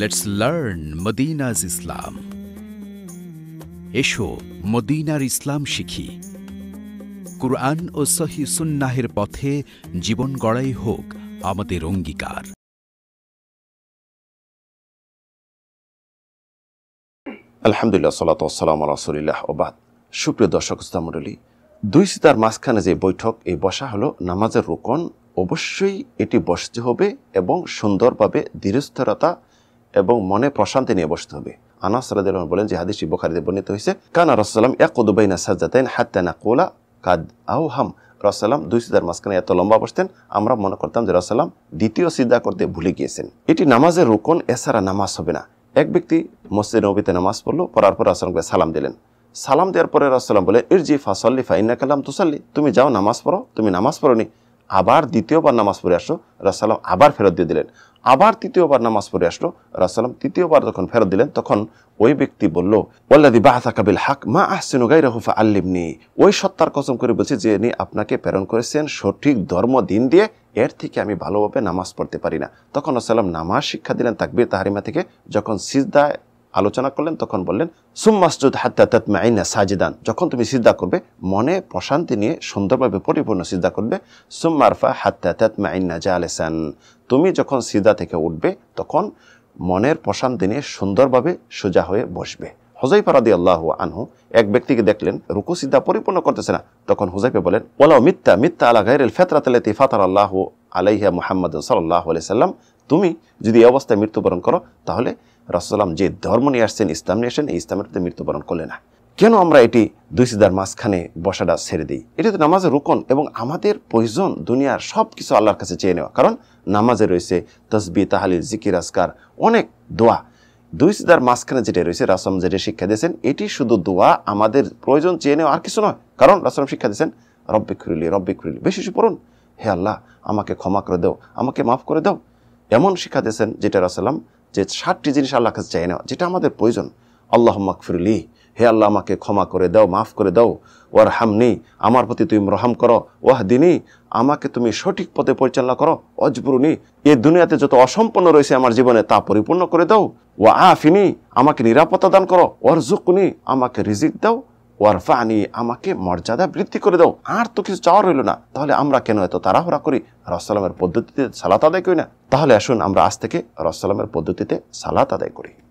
let's learn মদিনাজ ইসলাম এসো মদিনার ইসলাম শিখি কুরআন ও সহি সুন্নাহের পথে জীবন গড়াই হোক আমাদের অঙ্গীকার আলহামদুলিল্লাহ সালাত আসসালাম রসুলিল্লাহ ওবাদ সুপ্রিয় দর্শক ইসলামণ্ডলী দুই সিতার মাঝখানে যে বৈঠক এই বসা হলো নামাজের রোকন অবশ্যই এটি বসতে হবে এবং সুন্দরভাবে ধীরস্থিরতা এবং মনে প্রশান্তি নিয়ে বসতে হবে আনাস রাদিয়াল্লাহু বলেন যে হাদিস বুখারীতে বর্ণিত হয়েছে কানা এক ইয়াকুদু বাইনা সাজদাতাইন না কোলা কাদ আও হাম রাসাল্লাম দুই সিদ্ধার মাঝখানে এত লম্বা বসতেন আমরা মনে করতাম যে রসালাম দ্বিতীয় সিদ্ধা করতে ভুলে গিয়েছেন এটি নামাজের রোকন এছাড়া নামাজ হবে না এক ব্যক্তি মসজিদ নবীতে নামাজ পড়লো পড়ার পর রাসালামকে সালাম দিলেন সালাম দেওয়ার পরে রাসাল্লাম বলে ইরজি ফাসল্লি ফাইন্না কালাম তুসাল্লি তুমি যাও নামাজ পড়ো তুমি নামাজ পড়ো নি আবার দ্বিতীয়বার নামাজ পড়ে আসলো রাসালাম আবার ফেরত দিয়ে দিলেন আবার তৃতীয়বার নামাজ পড়ে আসলো রাসালাম তৃতীয়বার যখন ফেরত দিলেন তখন ওই ব্যক্তি বলল ওল্লাদি বাহাতা কাবিল হাক মা আহসিন গাই রহুফা নি ওই সত্তার কসম করে বলছি যে ইনি আপনাকে প্রেরণ করেছেন সঠিক ধর্ম দিন দিয়ে এর থেকে আমি ভালোভাবে নামাজ পড়তে পারি না তখন রাসালাম নামাজ শিক্ষা দিলেন তাকবির তাহারিমা থেকে যখন সিজদায় আলোচনা করলেন তখন বললেন সুম্মাসজুদ হাত্তা তাত আইনা সাজিদান যখন তুমি সিদ্ধা করবে মনে প্রশান্তি নিয়ে সুন্দরভাবে পরিপূর্ণ সিদ্ধা করবে সুম্মারফা হাত্তা মাইনা আইনা আলেসান তুমি যখন সিদ্ধা থেকে উঠবে তখন মনের প্রশান্তি নিয়ে সুন্দরভাবে সোজা হয়ে বসবে হুজাইফা রাদি আল্লাহ আনহু এক ব্যক্তিকে দেখলেন রুকু সিদ্ধা পরিপূর্ণ করতেছে না তখন হুজাইফা বলেন ওলাও মিথ্যা মিথ্যা আলা গাইরেল ফেতরাতলেতি ফাতার আল্লাহ আলাইহা মুহাম্মদ সাল্লাহ আলাই সাল্লাম তুমি যদি এই অবস্থায় মৃত্যুবরণ করো তাহলে রাসুলাম যে ধর্ম নিয়ে আসছেন ইসলাম নিয়ে আসেন এই ইসলামের প্রতি মৃত্যুবরণ করলে না কেন আমরা এটি দুই সিদার মাঝখানে বসাটা ছেড়ে দিই এটি তো নামাজের রোকন এবং আমাদের প্রয়োজন দুনিয়ার সব কিছু আল্লাহর কাছে চেয়ে নেওয়া কারণ নামাজে রয়েছে তসবি তাহালিল জিকির আসকার অনেক দোয়া দুই সিদার মাঝখানে যেটা রয়েছে রাসম যেটা শিক্ষা দিয়েছেন এটি শুধু দোয়া আমাদের প্রয়োজন চেয়ে নেওয়া আর কিছু নয় কারণ রাসলাম শিক্ষা দিয়েছেন রব্বে খুরিলি রব্বে খুরিলি বেশি বেশি পড়ুন হে আল্লাহ আমাকে ক্ষমা করে দাও আমাকে মাফ করে দাও এমন শিক্ষা দিয়েছেন যেটা রাসাল্লাম যে ষাটটি জিনিস আল্লাহ কাছে চাই নেওয়া যেটা আমাদের প্রয়োজন আল্লাহ মাকফিরুলি হে আল্লাহ আমাকে ক্ষমা করে দাও মাফ করে দাও ওয়ার হামনি আমার প্রতি তুমি রহম করো ওয়াহ দিনী আমাকে তুমি সঠিক পথে পরিচালনা করো অজবরুনি এ দুনিয়াতে যত অসম্পন্ন রয়েছে আমার জীবনে তা পরিপূর্ণ করে দাও ওয়া আফিনি আমাকে নিরাপত্তা দান করো ওয়ার জুকুনি আমাকে রিজিক দাও ওয়ারফা আনি আমাকে মর্যাদা বৃদ্ধি করে দাও আর তো কিছু চাওয়া রইল না তাহলে আমরা কেন এত তাড়াহুড়া করি রসালামের পদ্ধতিতে সালাত আদায় করি না তাহলে আসুন আমরা আজ থেকে রসালামের পদ্ধতিতে সালাত আদায় করি